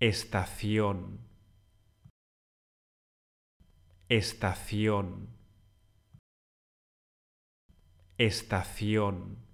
estación, estación, estación.